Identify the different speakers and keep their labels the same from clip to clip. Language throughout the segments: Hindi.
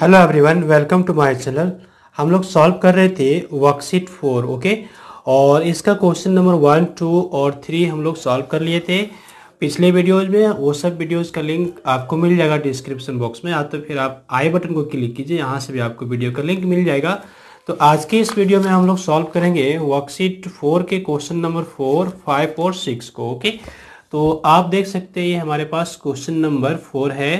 Speaker 1: Hello everyone welcome to my channel हम लोग सॉल्व कर रहे थे वर्कशीट फोर ओके और इसका क्वेश्चन नंबर वन टू और थ्री हम लोग सॉल्व कर लिए थे पिछले वीडियोज में वो सब वीडियोज का लिंक आपको मिल जाएगा डिस्क्रिप्शन बॉक्स में या तो फिर आप आई बटन को क्लिक कीजिए यहाँ से भी आपको वीडियो का लिंक मिल जाएगा तो आज के इस वीडियो में हम लोग सॉल्व करेंगे वर्कशीट फोर के क्वेश्चन नंबर फोर फाइव और सिक्स को ओके तो आप देख सकते हैं ये हमारे पास क्वेश्चन नंबर फोर है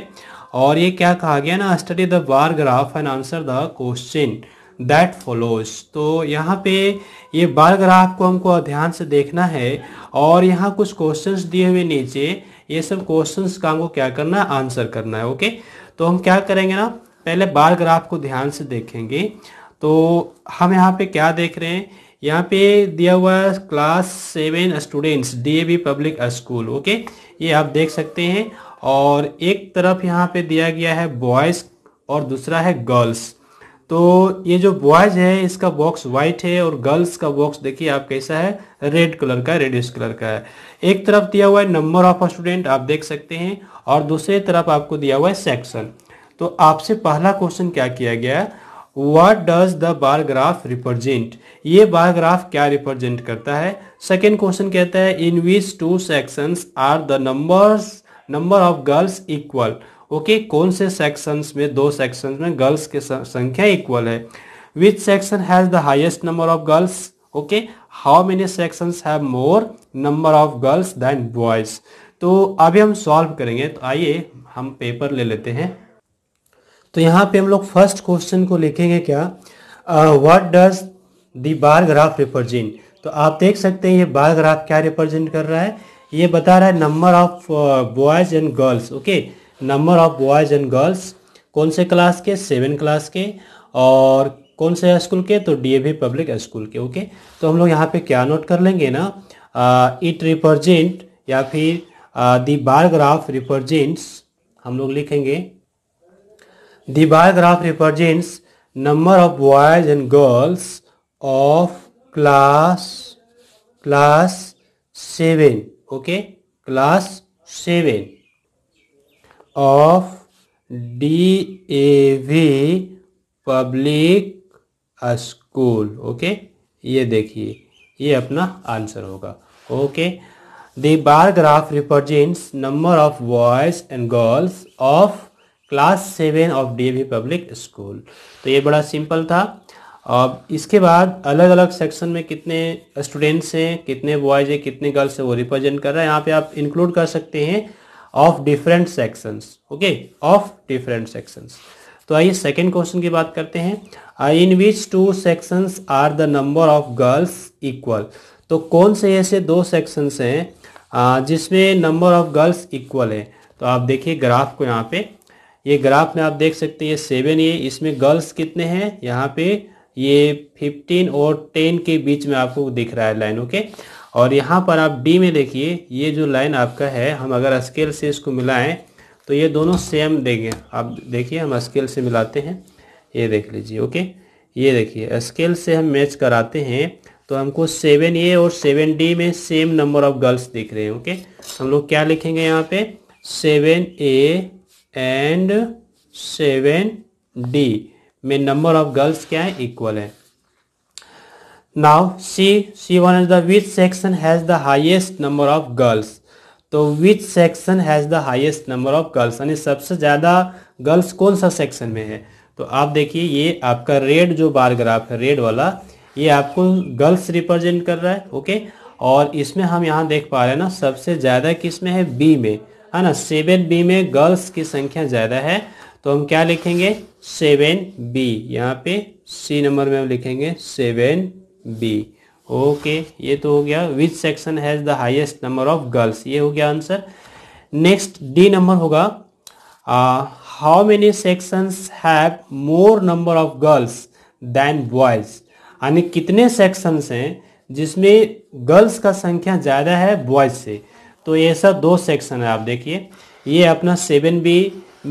Speaker 1: और ये क्या कहा गया ना study the bar graph and answer the question that follows तो यहाँ पे ये बार ग्राफ को हमको ध्यान से देखना है और यहाँ कुछ क्वेश्चंस दिए हुए नीचे ये सब क्वेश्चंस का हमको क्या करना है आंसर करना है ओके तो हम क्या करेंगे ना पहले बार ग्राफ को ध्यान से देखेंगे तो हम यहाँ पे क्या देख रहे हैं यहाँ पे दिया हुआ class seven students D public school okay ये आप देख सकते हैं और एक तरफ यहाँ पे दिया गया है बॉयज़ और दूसरा है गर्ल्स तो ये जो बॉयज़ है इसका बॉक्स व्हाइट है और गर्ल्स का बॉक्स देखिए आप कैसा है रेड कलर का रेडिश कलर का है एक तरफ दिया हुआ है नंबर ऑफ स्टूडेंट आप देख सकते हैं और दूसरे तरफ आपको दिया हुआ है सेक्शन तो आपसे पहला क्वेश्चन क्या किया गया what does the bar graph represent ये बार ग्राफ क्या रिप्रेजेंट करता है सेकेंड क्वेश्चन कहता है in which two section are the numbers number of girls equal okay कौन से सेक्शंस में दो सेक्शंस में गर्ल्स के संख्या इक्वल है which section has the highest number of girls okay how many sections have more number of girls than boys तो अभी हम सॉल्व करेंगे तो आइए हम पेपर ले लेते हैं तो यहाँ पे हम लोग फर्स्ट क्वेश्चन को लिखेंगे क्या what does the bar graph represent तो आप देख सकते हैं ये बार ग्राफ क्या रिप्रेजेंट कर रहा है ये बता रहा है number of boys and girls okay number of boys and girls कौन से क्लास के सेवन क्लास के और कौन से स्कूल के तो डी पब्लिक स्कूल के ओके तो हम लोग यहाँ पे क्या नोट कर लेंगे ना इट uh, रिप्रजेंट या फिर दी बायोग्राफ रिप्रजेंट्स हम लोग लिखेंगे the bar graph represents number of boys and girls of class class seven okay class 7 of DAV public school okay ये देखिए ये अपना आंसर होगा okay the bar graph represents number of boys and girls of class seven of D public school तो ये बड़ा सिंपल था अब इसके बाद अलग अलग सेक्शन में कितने स्टूडेंट्स हैं कितने बॉयज़ हैं कितने गर्ल्स हैं वो रिप्रेजेंट कर रहा है यहाँ पे आप इंक्लूड कर सकते हैं of different sections okay of different sections तो आइए सेकेंड क्वेश्चन की बात करते हैं in which two sections are the number of girls equal तो कौन से ऐसे दो सेक्शंस हैं uh, जिसमें नंबर ऑफ गर्ल्स इक्वल है तो आप देखिए ग्राफ को यहाँ पे ये ग्राफ में आप देख सकते हैं ये सेवन ये इसमें गर्ल्स कितने हैं यहाँ पे ये 15 और 10 के बीच में आपको दिख रहा है लाइन ओके और यहाँ पर आप डी में देखिए ये जो लाइन आपका है हम अगर स्केल से इसको मिलाएं तो ये दोनों सेम देंगे आप देखिए हम स्केल से मिलाते हैं ये देख लीजिए ओके ये देखिए स्केल से हम मैच कराते हैं तो हमको सेवन ए और सेवन डी में सेम नंबर ऑफ गर्ल्स दिख रहे हैं ओके हम लोग क्या लिखेंगे यहाँ पे seven A and seven D में नंबर ऑफ गर्ल्स क्या है इक्वल है now C C one is the which section has the highest number of girls तो which section has the highest number of girls यानी सबसे ज़्यादा गर्ल्स कौन सा सेक्शन में है तो आप देखिए ये आपका रेड जो बार ग्राफ है रेड वाला ये आपको गर्ल्स रिप्रेजेंट कर रहा है ओके और इसमें हम यहाँ देख पा रहे हैं ना सबसे ज़्यादा किस में है बी में है ना सेवन बी में गर्ल्स की संख्या ज़्यादा है तो हम क्या लिखेंगे सेवन बी यहाँ पे सी नंबर में हम लिखेंगे सेवन बी ओके ये तो हो गया which section has the highest number of girls ये हो गया आंसर नेक्स्ट डी नंबर होगा how many sections have more number of girls than boys यानी कितने सेक्शंस हैं जिसमें गर्ल्स का संख्या ज़्यादा है बॉयज से तो ये सब दो सेक्शन है आप देखिए ये अपना सेवन बी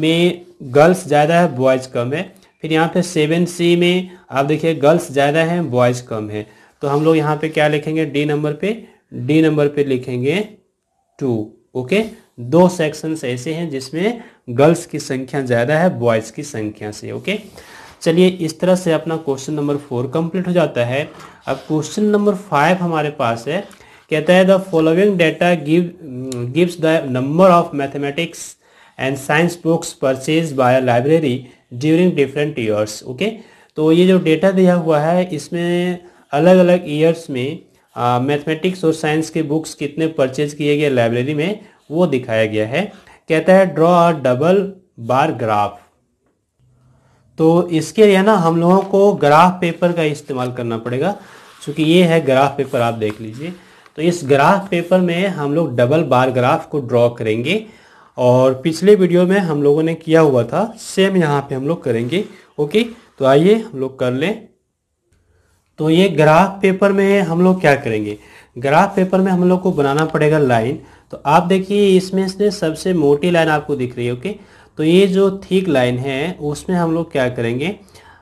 Speaker 1: में गर्ल्स ज़्यादा है बॉयज़ कम है फिर यहाँ पे सेवन सी में आप देखिए गर्ल्स ज़्यादा है बॉयज़ कम है तो हम लोग यहाँ पे क्या लिखेंगे डी नंबर पे डी नंबर पे लिखेंगे टू ओके दो सेक्शंस ऐसे हैं जिसमें गर्ल्स की संख्या ज़्यादा है बॉयज़ की संख्या से ओके चलिए इस तरह से अपना क्वेश्चन नंबर फोर कंप्लीट हो जाता है अब क्वेश्चन नंबर फाइव हमारे पास है कहता है the following data give gives the number of mathematics and science books purchase by library during different years okay तो ये जो डेटा दिया हुआ है इसमें अलग अलग ईयर्स में मैथमेटिक्स और साइंस के बुक्स कितने परचेज किए गए लाइब्रेरी में वो दिखाया गया है कहता है draw a double bar graph तो इसके लिए ना हम लोगों को ग्राफ पेपर का इस्तेमाल करना पड़ेगा क्योंकि ये है ग्राफ पेपर आप देख लीजिए तो इस ग्राफ पेपर में हम लोग डबल बार ग्राफ को ड्रॉ करेंगे और पिछले वीडियो में हम लोगों ने किया हुआ था सेम यहाँ पे हम लोग करेंगे ओके तो आइए हम लोग कर लें तो ये ग्राफ पेपर में हम लोग क्या करेंगे ग्राफ पेपर में हम लोग को बनाना पड़ेगा लाइन तो आप देखिए इसमें से सबसे मोटी लाइन आपको दिख रही है ओके तो ये जो थीक लाइन है उसमें हम लोग क्या करेंगे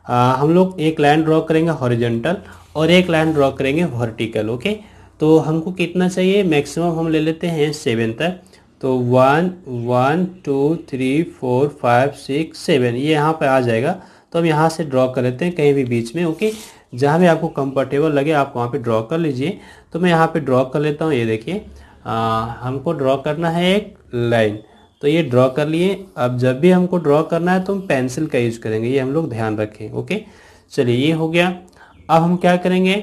Speaker 1: आ, हम लोग एक लाइन ड्रॉ करेंगे हॉरिजेंटल और एक लाइन ड्रॉ करेंगे वर्टिकल ओके तो हमको कितना चाहिए मैक्सिमम हम ले लेते हैं सेवन तक तो one one two three four five six seven ये यहाँ पर आ जाएगा तो हम यहाँ से ड्रॉ कर लेते हैं कहीं भी बीच में ओके जहाँ भी आपको कंफर्टेबल लगे आप वहाँ पे ड्रॉ कर लीजिए तो मैं यहाँ पे ड्रॉ कर लेता हूँ ये देखिए हमको ड्रॉ करना है एक लाइन तो ये ड्रॉ कर लिए अब जब भी हमको ड्रॉ करना है तो हम पेंसिल का यूज़ करेंगे ये हम लोग ध्यान रखें ओके चलिए ये हो गया अब हम क्या करेंगे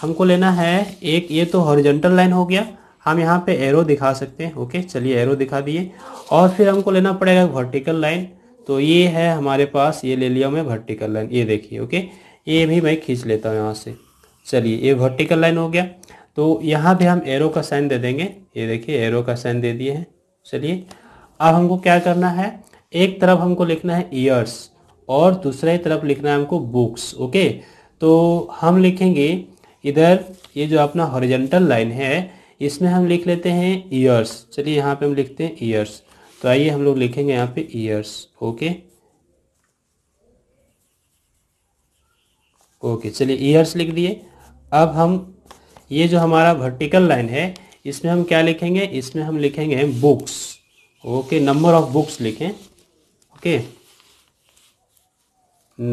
Speaker 1: हमको लेना है एक ये तो हॉरिजेंटल लाइन हो गया हम यहाँ पे एरो दिखा सकते हैं ओके चलिए एरो दिखा दिए और फिर हमको लेना पड़ेगा वर्टिकल लाइन तो ये है हमारे पास ये ले लिया मैं वर्टिकल लाइन ये देखिए ओके ये भी मैं खींच लेता हूँ यहाँ से चलिए ये वर्टिकल लाइन हो गया तो यहाँ भी हम एरो का साइन दे देंगे ये देखिए एरो का साइन दे दिए हैं चलिए अब हमको क्या करना है एक तरफ हमको लिखना है ईयर्स और दूसरे तरफ लिखना है हमको बुक्स ओके तो हम लिखेंगे इधर ये जो अपना हॉरिजेंटल लाइन है इसमें हम लिख लेते हैं ईयर्स चलिए यहाँ पे हम लिखते हैं ईयर्स तो आइए हम लोग लिखेंगे यहाँ पे ईयर्स ओके ओके चलिए ईयर्स लिख दिए अब हम ये जो हमारा वर्टिकल लाइन है इसमें हम क्या लिखेंगे इसमें हम लिखेंगे books okay number of books लिखें ओके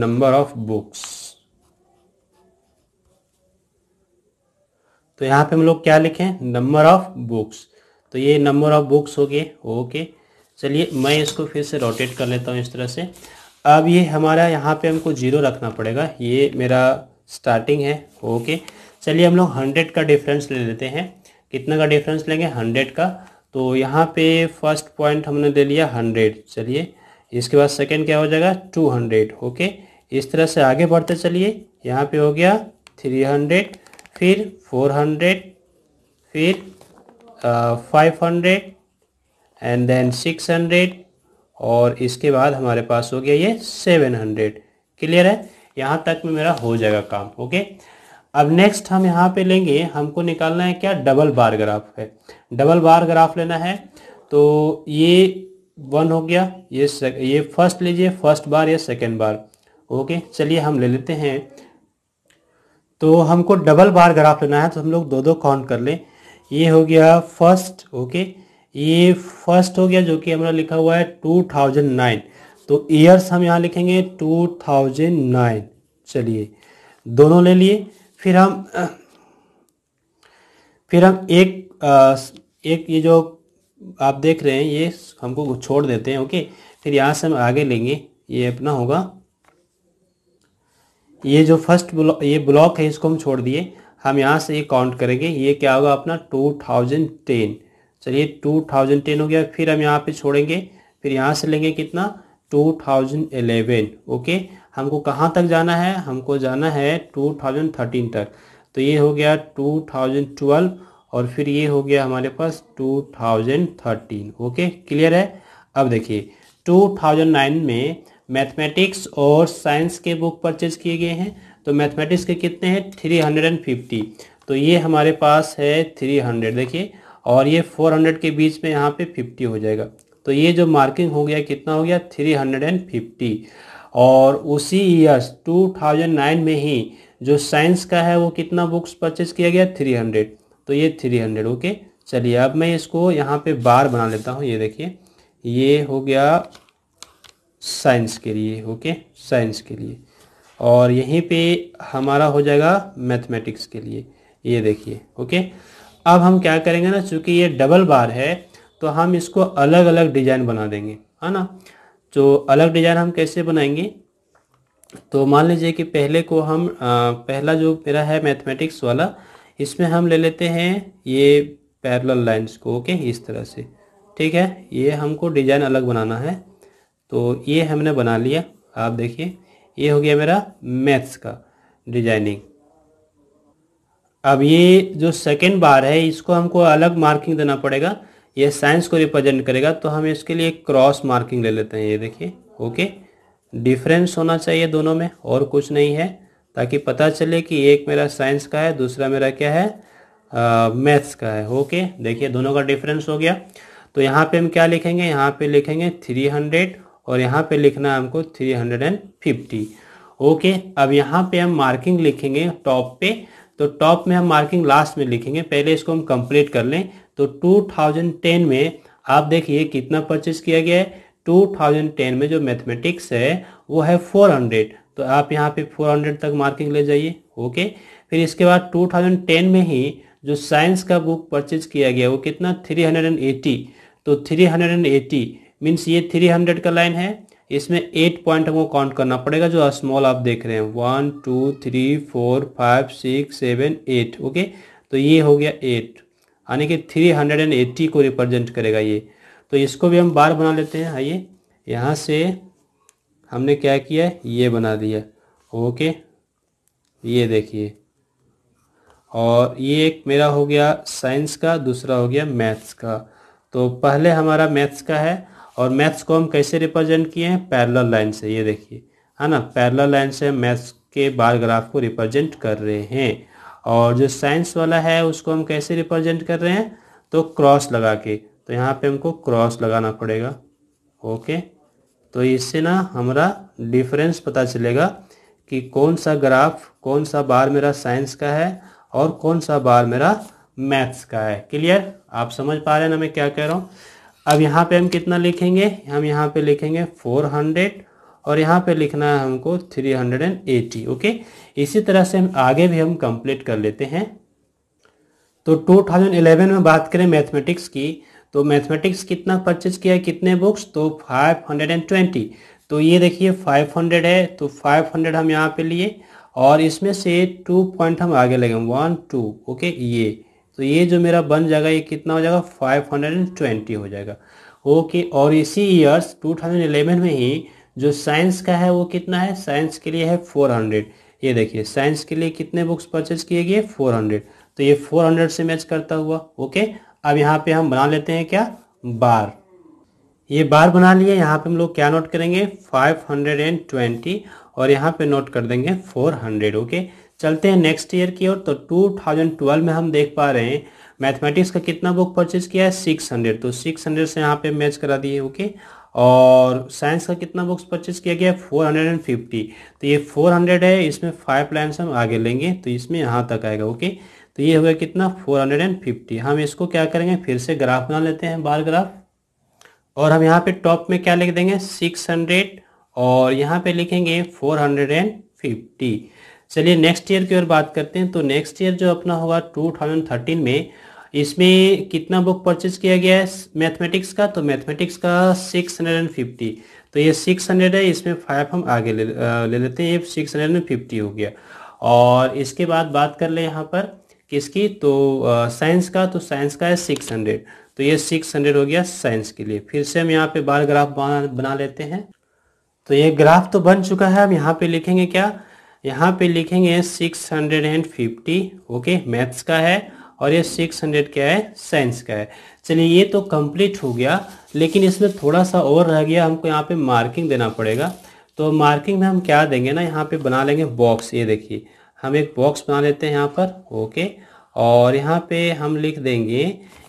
Speaker 1: नंबर ऑफ बुक्स तो यहाँ पे हम लोग क्या लिखें नंबर ऑफ बुक्स तो ये नंबर ऑफ बुक्स हो गए ओके चलिए मैं इसको फिर से रोटेट कर लेता हूँ इस तरह से अब ये हमारा यहाँ पे हमको जीरो रखना पड़ेगा ये मेरा स्टार्टिंग है ओके चलिए हम लोग हंड्रेड का डिफरेंस ले लेते हैं कितना का डिफरेंस लेंगे हंड्रेड का तो यहाँ पे फर्स्ट पॉइंट हमने ले लिया हंड्रेड चलिए इसके बाद सेकेंड क्या हो जाएगा टू हंड्रेड ओके इस तरह से आगे बढ़ते चलिए यहाँ पे हो गया थ्री हंड्रेड फिर 400 फिर five hundred and then six hundred और इसके बाद हमारे पास हो गया ये सेवन हंड्रेड क्लियर है यहाँ तक में मेरा हो जाएगा काम ओके अब नेक्स्ट हम यहाँ पे लेंगे हमको निकालना है क्या डबल बार ग्राफ है डबल बार ग्राफ लेना है तो ये वन हो गया ये ये फर्स्ट लीजिए फर्स्ट बार या सेकेंड बार ओके चलिए हम ले लेते हैं तो हमको डबल बार ग्राफ लेना है तो हम लोग दो दो काउंट कर लें ये हो गया फर्स्ट ओके ये फर्स्ट हो गया जो कि हमारा लिखा हुआ है टू थाउजेंड नाइन तो ईयर्स हम यहाँ लिखेंगे टू थाउजेंड नाइन चलिए दोनों ले लिए फिर हम फिर हम एक एक ये जो आप देख रहे हैं ये हमको छोड़ देते हैं ओके फिर यहाँ से हम आगे लेंगे ये अपना होगा ये जो फर्स्ट ब्लॉक ये ब्लॉक है इसको हम छोड़ दिए हम यहाँ से ये काउंट करेंगे ये क्या होगा अपना टू थाउजेंड टेन चलिए टू थाउजेंड टेन हो गया फिर हम यहाँ पे छोड़ेंगे फिर यहाँ से लेंगे कितना टू थाउजेंड एलेवन ओके हमको कहाँ तक जाना है हमको जाना है टू थाउजेंड थर्टीन तक तो ये हो गया टू थाउजेंड ट्वेल्व और फिर ये हो गया हमारे पास two thousand thirteen okay clear है अब देखिए टू थाउजेंड नाइन में मैथमेटिक्स और साइंस के बुक परचेज किए गए हैं तो मैथमेटिक्स के कितने हैं थ्री हंड्रेड एंड फिफ्टी तो ये हमारे पास है थ्री हंड्रेड देखिए और ये फोर हंड्रेड के बीच में यहाँ पे फिफ्टी हो जाएगा तो ये जो मार्किंग हो गया कितना हो गया थ्री हंड्रेड एंड फिफ्टी और उसी ईयर्स टू थाउजेंड नाइन में ही जो साइंस का है वो कितना बुक्स परचेज किया गया थ्री हंड्रेड तो ये थ्री हंड्रेड ओके चलिए अब मैं इसको यहाँ पे बार बना लेता हूँ ये देखिए ये हो गया साइंस के लिए ओके साइंस के लिए और यहीं पे हमारा हो जाएगा मैथमेटिक्स के लिए ये देखिए ओके अब हम क्या करेंगे ना चूंकि ये डबल बार है तो हम इसको अलग अलग डिजाइन बना देंगे है ना तो अलग डिजाइन हम कैसे बनाएंगे तो मान लीजिए कि पहले को हम आ, पहला जो मेरा है मैथमेटिक्स वाला इसमें हम ले लेते हैं ये पैरेलल लाइंस को ओके इस तरह से ठीक है ये हमको डिजाइन अलग बनाना है तो ये हमने बना लिया आप देखिए ये हो गया मेरा मैथ्स का डिजाइनिंग अब ये जो सेकेंड बार है इसको हमको अलग मार्किंग देना पड़ेगा ये साइंस को रिप्रेजेंट करेगा तो हम इसके लिए क्रॉस मार्किंग ले लेते हैं ये देखिए ओके डिफरेंस होना चाहिए दोनों में और कुछ नहीं है ताकि पता चले कि एक मेरा साइंस का है दूसरा मेरा क्या है मैथ्स का है ओके देखिए दोनों का डिफरेंस हो गया तो यहाँ पे हम क्या लिखेंगे यहाँ पे लिखेंगे थ्री हंड्रेड और यहाँ पे लिखना है हमको 350 ओके अब यहाँ पे हम मार्किंग लिखेंगे टॉप पे तो टॉप में हम मार्किंग लास्ट में लिखेंगे पहले इसको हम कंप्लीट कर लें तो 2010 में आप देखिए कितना परचेज किया गया है 2010 में जो मैथमेटिक्स है वो है 400 तो आप यहाँ पे 400 तक मार्किंग ले जाइए ओके फिर इसके बाद 2010 में ही जो साइंस का बुक परचेज किया गया वो कितना 380 तो 380 मीन्स ये थ्री हंड्रेड का लाइन है इसमें एट पॉइंट हमको काउंट करना पड़ेगा जो स्मॉल आप देख रहे हैं one two three four five six seven eight okay तो ये हो गया एट यानी कि थ्री हंड्रेड एंड एट्टी को रिप्रेजेंट करेगा ये तो इसको भी हम बार बना लेते हैं आइए यहाँ से हमने क्या किया ये बना दिया ओके ये देखिए और ये एक मेरा हो गया साइंस का दूसरा हो गया मैथ्स का तो पहले हमारा मैथ्स का है और मैथ्स को हम कैसे रिप्रेजेंट किए हैं पैरल लाइन से ये देखिए है ना पैरल लाइन से हम मैथ्स के बार ग्राफ को रिप्रेजेंट कर रहे हैं और जो साइंस वाला है उसको हम कैसे रिप्रेजेंट कर रहे हैं तो क्रॉस लगा के तो यहाँ पे हमको क्रॉस लगाना पड़ेगा ओके तो इससे ना हमारा डिफरेंस पता चलेगा कि कौन सा ग्राफ कौन सा बार मेरा साइंस का है और कौन सा बार मेरा मैथ्स का है क्लियर आप समझ पा रहे हैं ना मैं क्या कह रहा हूँ अब यहाँ पे हम कितना लिखेंगे हम यहाँ पे लिखेंगे 400 और यहाँ पे लिखना है हमको 380 ओके इसी तरह से हम आगे भी हम कंप्लीट कर लेते हैं तो 2011 में बात करें मैथमेटिक्स की तो मैथमेटिक्स कितना परचेज किया कितने बुक्स तो 520 तो ये देखिए 500 है तो 500 हम यहाँ पे लिए और इसमें से टू पॉइंट हम आगे लगे वन टू ओके ये तो ये जो मेरा बन जाएगा ये कितना हो जाएगा 520 हो जाएगा ओके और इसी ईयर्स 2011 में ही जो साइंस का है वो कितना है साइंस के लिए है 400 ये देखिए साइंस के लिए कितने बुक्स परचेज किए गए 400 तो ये 400 से मैच करता हुआ ओके अब यहाँ पे हम बना लेते हैं क्या बार ये बार बना लिए यहाँ पे हम लोग क्या नोट करेंगे 520 और यहाँ पे नोट कर देंगे 400 ओके चलते हैं नेक्स्ट ईयर की ओर तो 2012 में हम देख पा रहे हैं मैथमेटिक्स का कितना बुक परचेज किया है 600 तो 600 से यहाँ पे मैच करा दिए ओके और साइंस का कितना बुक्स परचेज किया गया है 450 तो ये 400 है इसमें फाइव लाइन्स हम आगे लेंगे तो इसमें यहाँ तक आएगा ओके तो ये होगा कितना 450 हम इसको क्या करेंगे फिर से ग्राफ बना लेते हैं बार ग्राफ और हम यहाँ पे टॉप में क्या लिख देंगे हंड्रेड और यहाँ पे लिखेंगे फिफ्टी चलिए नेक्स्ट ईयर की ओर बात करते हैं तो नेक्स्ट ईयर जो अपना होगा 2013 में इसमें कितना बुक परचेज किया गया है मैथमेटिक्स का तो मैथमेटिक्स का 650 तो ये 600 है इसमें फाइव हम आगे ले, ले लेते हैं ये 650 हो गया और इसके बाद बात कर ले यहाँ पर किसकी तो साइंस का तो साइंस का है हंड्रेड तो ये 600 हो गया साइंस के लिए फिर से हम यहाँ पे बार ग्राफ बना, बना लेते हैं तो ये ग्राफ तो बन चुका है हम यहाँ पे लिखेंगे क्या यहाँ पे लिखेंगे 650 ओके मैथ्स का है और ये 600 क्या है साइंस का है चलिए ये तो कंप्लीट हो गया लेकिन इसमें थोड़ा सा और रह गया हमको यहाँ पे मार्किंग देना पड़ेगा तो मार्किंग में हम क्या देंगे ना यहाँ पे बना लेंगे बॉक्स ये देखिए हम एक बॉक्स बना लेते हैं यहाँ पर ओके और यहाँ पे हम लिख देंगे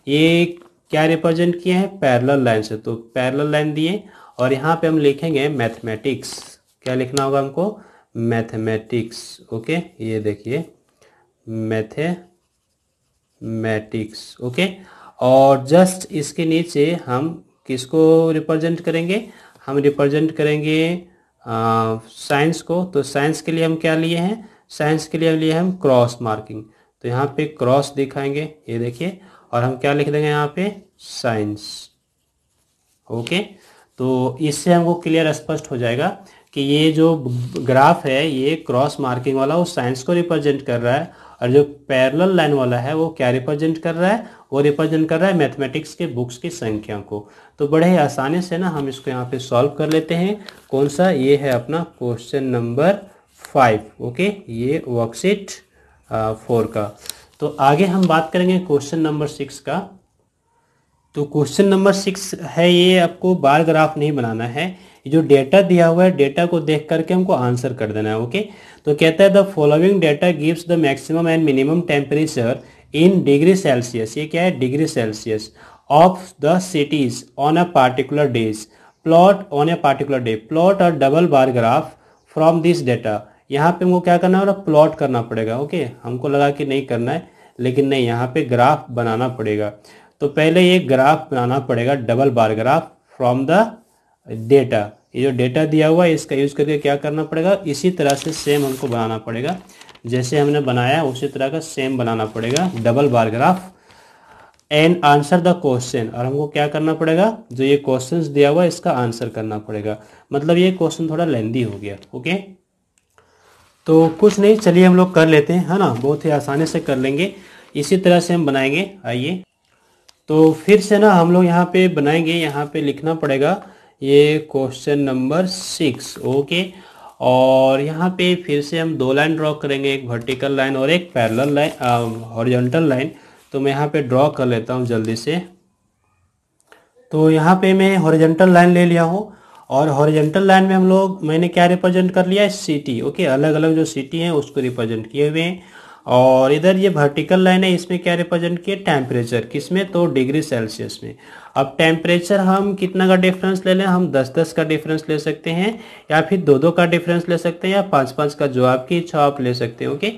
Speaker 1: ये क्या रिप्रेजेंट किए हैं पैरल लाइन से तो पैरल लाइन दिए और यहाँ पे हम लिखेंगे मैथमेटिक्स क्या लिखना होगा हमको मैथमेटिक्स ओके ये देखिए मैथमेटिक्स ओके और जस्ट इसके नीचे हम किसको रिप्रेजेंट करेंगे हम रिप्रेजेंट करेंगे साइंस को तो साइंस के लिए हम क्या लिए हैं साइंस के लिए हम लिए हम क्रॉस मार्किंग तो यहाँ पे क्रॉस दिखाएंगे ये देखिए और हम क्या लिख देंगे यहाँ पे साइंस ओके तो इससे हमको क्लियर स्पष्ट हो जाएगा कि ये जो ग्राफ है ये क्रॉस मार्किंग वाला वो साइंस को रिप्रेजेंट कर रहा है और जो पैरल लाइन वाला है वो क्या रिप्रेजेंट कर रहा है वो रिप्रेजेंट कर रहा है मैथमेटिक्स के बुक्स की संख्या को तो बड़े ही आसानी से ना हम इसको यहाँ पे सॉल्व कर लेते हैं कौन सा ये है अपना क्वेश्चन नंबर फाइव ओके ये वर्कशीट फोर का तो आगे हम बात करेंगे क्वेश्चन नंबर सिक्स का तो क्वेश्चन नंबर सिक्स है ये आपको बार ग्राफ नहीं बनाना है जो डेटा दिया हुआ है डेटा को देख करके हमको आंसर कर देना है ओके तो कहता है the following data gives the maximum and minimum temperature in degree Celsius ये क्या है degree Celsius of the cities on a particular days plot on a particular day plot और double bar graph from this data यहाँ पे हमको क्या करना होगा प्लॉट मतलब करना पड़ेगा ओके हमको लगा कि नहीं करना है लेकिन नहीं यहाँ पे ग्राफ बनाना पड़ेगा तो पहले ये ग्राफ बनाना पड़ेगा double bar graph from the data ये जो डेटा दिया हुआ है इसका यूज़ करके क्या करना पड़ेगा इसी तरह से सेम हमको बनाना पड़ेगा जैसे हमने बनाया उसी तरह का सेम बनाना पड़ेगा double bar graph and answer the question और हमको क्या करना पड़ेगा जो ये क्वेश्चन दिया हुआ है इसका आंसर करना पड़ेगा मतलब ये क्वेश्चन थोड़ा लेंदी हो गया ओके तो कुछ नहीं चलिए हम लोग कर लेते हैं है ना बहुत ही आसानी से कर लेंगे इसी तरह से हम बनाएंगे आइए तो फिर से ना हम लोग यहाँ पे बनाएंगे यहाँ पे लिखना पड़ेगा ये क्वेश्चन नंबर सिक्स ओके और यहाँ पे फिर से हम दो लाइन ड्रॉ करेंगे एक वर्टिकल लाइन और एक पैरल लाइन हॉरिजॉन्टल लाइन तो मैं यहाँ पे ड्रॉ कर लेता हूँ जल्दी से तो यहाँ पे मैं हॉरिजॉन्टल लाइन ले लिया हूँ और हॉरिजॉन्टल लाइन में हम लोग मैंने क्या रिप्रेजेंट कर लिया है सिटी ओके अलग अलग जो सिटी है उसको रिप्रेजेंट किए हुए हैं और इधर ये वर्टिकल लाइन है इसमें क्या रिप्रेजेंट किया टेम्परेचर किसमें तो डिग्री सेल्सियस में अब टेम्परेचर हम कितना का डिफरेंस ले लें हम 10-10 का डिफरेंस ले सकते हैं या फिर दो दो का डिफरेंस ले सकते हैं या पाँच पाँच का जो आपकी इच्छा आप ले सकते हैं ओके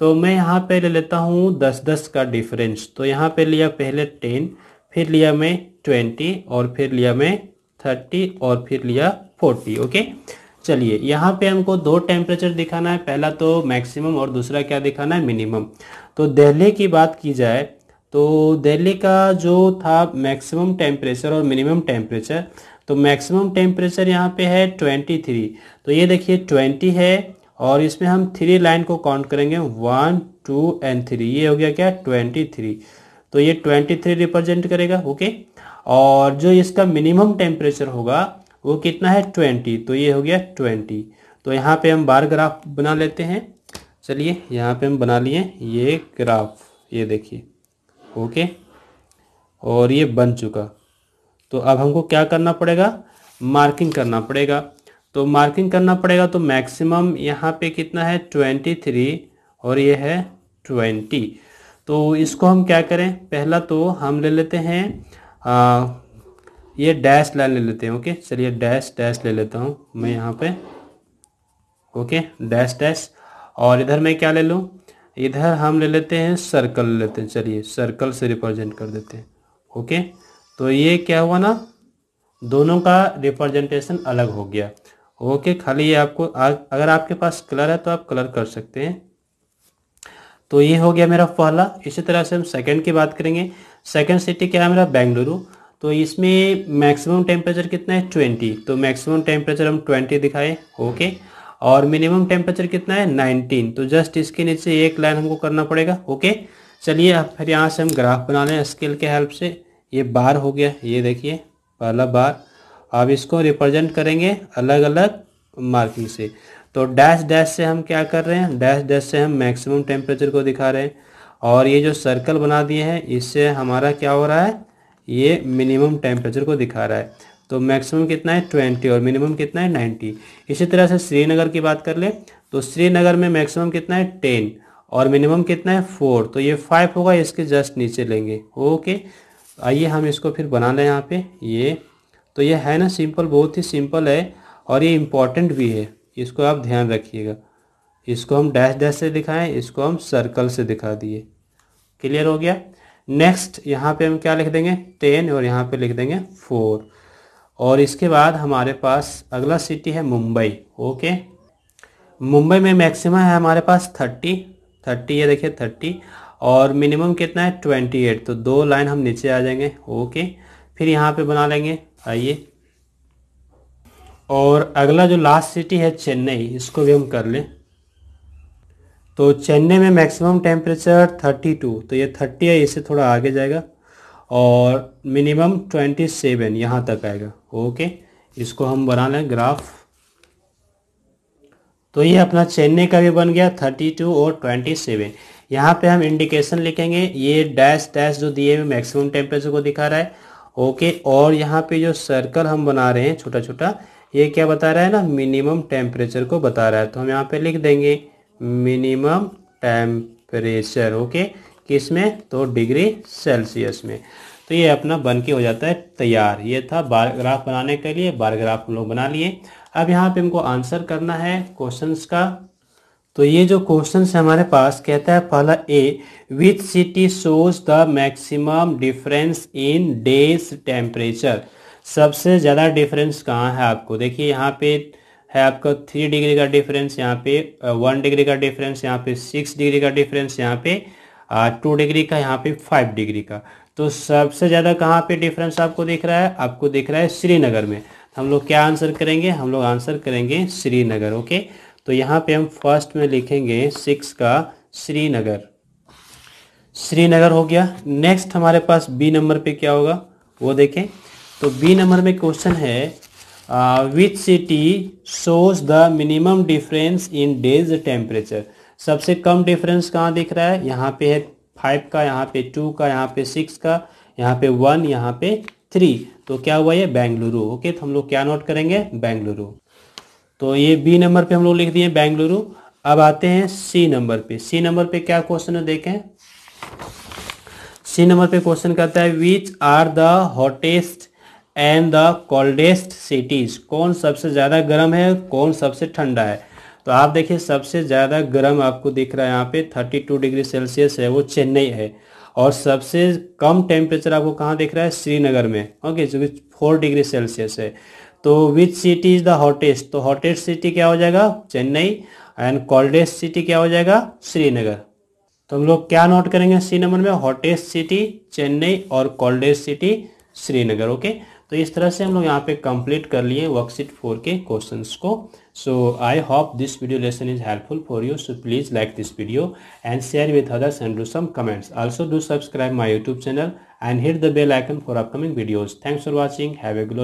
Speaker 1: तो मैं यहाँ पे ले लेता हूँ दस दस का डिफरेंस तो यहाँ पे लिया पहले टेन फिर लिया मैं ट्वेंटी और फिर लिया मैं थर्टी और फिर लिया फोर्टी ओके चलिए यहाँ पे हमको दो टेम्परेचर दिखाना है पहला तो मैक्सिमम और दूसरा क्या दिखाना है मिनिमम तो दिल्ली की बात की जाए तो दिल्ली का जो था मैक्सिमम टेम्परेचर और मिनिमम टेम्परेचर तो मैक्सिमम टेम्परेचर यहाँ पे है ट्वेंटी थ्री तो ये देखिए ट्वेंटी है और इसमें हम थ्री लाइन को काउंट करेंगे वन टू एंड थ्री ये हो गया क्या ट्वेंटी थ्री तो ये ट्वेंटी थ्री रिप्रेजेंट करेगा ओके और जो इसका मिनिमम टेम्परेचर होगा वो कितना है ट्वेंटी तो ये हो गया ट्वेंटी तो यहाँ पे हम बार ग्राफ बना लेते हैं चलिए यहाँ पे हम बना लिए ये ग्राफ ये देखिए ओके और ये बन चुका तो अब हमको क्या करना पड़ेगा मार्किंग करना पड़ेगा तो मार्किंग करना पड़ेगा तो मैक्सिमम यहाँ पे कितना है ट्वेंटी थ्री और ये है ट्वेंटी तो इसको हम क्या करें पहला तो हम ले लेते हैं आ, ये डैश लाइन ले लेते हैं ओके चलिए डैश डैश ले लेता हूँ मैं यहाँ पे ओके डैश डैश और इधर मैं क्या ले लूँ इधर हम ले लेते हैं सर्कल ले लेते हैं चलिए सर्कल से रिप्रेजेंट कर देते हैं ओके तो ये क्या हुआ ना दोनों का रिप्रेजेंटेशन अलग हो गया ओके खाली ये आपको अगर आपके पास कलर है तो आप कलर कर सकते हैं तो ये हो गया मेरा पहला इसी तरह से हम सेकंड की बात करेंगे सेकंड सिटी क्या है मेरा बेंगलुरु तो इसमें मैक्सिमम टेम्परेचर कितना है ट्वेंटी तो मैक्सिमम टेम्परेचर हम ट्वेंटी दिखाए ओके okay? और मिनिमम टेम्परेचर कितना है 19 तो जस्ट इसके नीचे एक लाइन हमको करना पड़ेगा ओके चलिए अब फिर यहाँ से हम ग्राफ बना लें स्केल के हेल्प से ये बार हो गया ये देखिए पहला बार अब इसको रिप्रेजेंट करेंगे अलग अलग मार्किंग से तो डैश डैश से हम क्या कर रहे हैं डैश डैश से हम मैक्सिमम टेम्परेचर को दिखा रहे हैं और ये जो सर्कल बना दिए हैं इससे हमारा क्या हो रहा है ये मिनिमम टेम्परेचर को दिखा रहा है तो मैक्सिमम कितना है ट्वेंटी और मिनिमम कितना है नाइन्टी इसी तरह से श्रीनगर की बात कर लें तो श्रीनगर में मैक्सिमम कितना है टेन और मिनिमम कितना है फोर तो ये फाइव होगा इसके जस्ट नीचे लेंगे ओके आइए हम इसको फिर बना लें यहाँ पे ये तो ये है ना सिंपल बहुत ही सिंपल है और ये इम्पॉर्टेंट भी है इसको आप ध्यान रखिएगा इसको हम डैश डैश से दिखाएं इसको हम सर्कल से दिखा दिए क्लियर हो गया नेक्स्ट यहाँ पे हम क्या लिख देंगे टेन और यहाँ पे लिख देंगे फोर और इसके बाद हमारे पास अगला सिटी है मुंबई ओके मुंबई में मैक्सिमम है हमारे पास थर्टी थर्टी ये देखिए थर्टी और मिनिमम कितना है ट्वेंटी एट तो दो लाइन हम नीचे आ जाएंगे ओके फिर यहाँ पे बना लेंगे आइए और अगला जो लास्ट सिटी है चेन्नई इसको भी हम कर लें तो चेन्नई में मैक्सिमम टेम्परेचर थर्टी टू तो ये थर्टी है इससे थोड़ा आगे जाएगा और मिनिमम ट्वेंटी सेवन यहाँ तक आएगा ओके इसको हम बना लें ग्राफ तो ये अपना चेन्नई का भी बन गया थर्टी टू और ट्वेंटी सेवन यहाँ पे हम इंडिकेशन लिखेंगे ये डैश डैश जो दिए हुए मैक्सिमम टेम्परेचर को दिखा रहा है ओके और यहाँ पे जो सर्कल हम बना रहे हैं छोटा छोटा ये क्या बता रहा है ना मिनिमम टेम्परेचर को बता रहा है तो हम यहाँ पे लिख देंगे मिनिमम टेम्परेचर ओके किस में तो डिग्री सेल्सियस में तो ये अपना बन के हो जाता है तैयार ये था बार ग्राफ बनाने के लिए बार ग्राफ हम लोग बना लिए अब यहाँ पे हमको आंसर करना है क्वेश्चंस का तो ये जो क्वेश्चन है हमारे पास कहता है पहला A which city shows the maximum difference in days temperature सबसे ज़्यादा डिफरेंस कहाँ है आपको देखिए यहाँ पे है आपका थ्री डिग्री का डिफरेंस यहाँ पे वन डिग्री का डिफरेंस यहाँ पे सिक्स डिग्री का डिफरेंस यहाँ पे टू डिग्री का यहाँ पे फाइव डिग्री का तो सबसे ज़्यादा कहाँ पे डिफरेंस आपको दिख रहा है आपको दिख रहा है श्रीनगर में हम लोग क्या आंसर करेंगे हम लोग आंसर करेंगे श्रीनगर ओके तो यहाँ पे हम फर्स्ट में लिखेंगे सिक्स का श्रीनगर श्रीनगर हो गया नेक्स्ट हमारे पास बी नंबर पे क्या होगा वो देखें तो बी नंबर में क्वेश्चन है with city shows the minimum difference in days temperature सबसे कम डिफरेंस कहाँ दिख रहा है यहाँ पे है फाइव का यहाँ पे टू का यहाँ पे सिक्स का यहाँ पे वन यहाँ पे थ्री तो क्या हुआ ये बेंगलुरु ओके तो हम लोग क्या नोट करेंगे बेंगलुरु तो ये बी नंबर पे हम लोग लिख दिए बेंगलुरु अब आते हैं सी नंबर पे सी नंबर पे क्या क्वेश्चन है देखें सी नंबर पे क्वेश्चन कहता है which are the hottest and the coldest cities कौन सबसे ज़्यादा गर्म है कौन सबसे ठंडा है तो आप देखिए सबसे ज़्यादा गर्म आपको दिख रहा है यहाँ पे 32 डिग्री सेल्सियस है वो चेन्नई है और सबसे कम टेम्परेचर आपको कहाँ दिख रहा है श्रीनगर में ओके जो कि फोर डिग्री सेल्सियस है तो which city is the hottest तो हॉटेस्ट सिटी क्या हो जाएगा चेन्नई एंड कोल्डेस्ट सिटी क्या हो जाएगा श्रीनगर तो हम लोग क्या नोट करेंगे सी नंबर में हॉटेस्ट सिटी चेन्नई और coldest city Srinagar okay okay? तो इस तरह से हम लोग यहाँ पे कंप्लीट कर लिए वर्कशीट फोर के क्वेश्चंस को so I hope this video lesson is helpful for you so please like this video and share with others and do some comments also do subscribe my YouTube channel and hit the bell icon for upcoming videos thanks for watching have a glow